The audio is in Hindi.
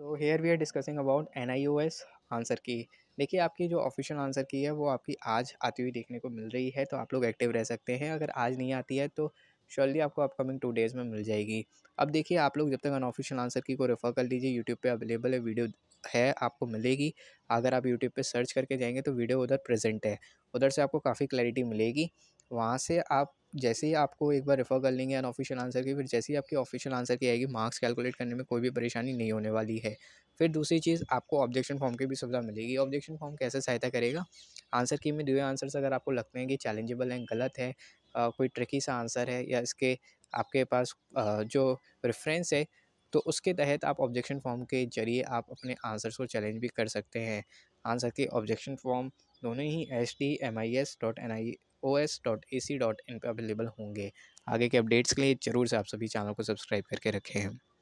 so here we are discussing about N I O S answer की देखिए आपकी जो ऑफिशियल आंसर की है वो आपकी आज आती हुई देखने को मिल रही है तो आप लोग एक्टिव रह सकते हैं अगर आज नहीं आती है तो श्योरली आपको अपकमिंग टू डेज़ में मिल जाएगी अब देखिए आप लोग जब तक अनऑफिशियल आंसर की को रेफ़र कर लीजिए यूट्यूब पे अवेलेबल है वीडियो है आपको मिलेगी अगर आप यूट्यूब पे सर्च करके जाएंगे तो वीडियो उधर प्रेजेंट है उधर से आपको काफ़ी क्लैरिटी मिलेगी वहाँ से आप जैसे ही आपको एक बार रेफ़र कर लेंगे अनऑफिशियल आंसर की फिर जैसे ही आपकी ऑफिशियल आंसर की आएगी मार्क्स कैलकुलेट करने में कोई भी परेशानी नहीं होने वाली है फिर दूसरी चीज़ आपको ऑब्जेक्शन फॉर्म की भी सुविधा मिलेगी ऑब्जेक्शन फॉर्म कैसे सहायता करेगा आंसर की में दिए आंसर्स अगर आपको लगते हैं कि चैलेंजेबल हैं गलत है आ, कोई ट्रिकी सा आंसर है या इसके आपके पास आ, जो रेफरेंस है तो उसके तहत आप ऑब्जेक्शन फॉर्म के जरिए आप अपने आंसर्स को चैलेंज भी कर सकते हैं आंसर के ऑब्जेक्शन फॉर्म दोनों ही S T M I S dot N I O S dot A C dot in पर अवेलेबल होंगे आगे के अपडेट्स के लिए ज़रूर से आप सभी चैनल को सब्सक्राइब करके रखें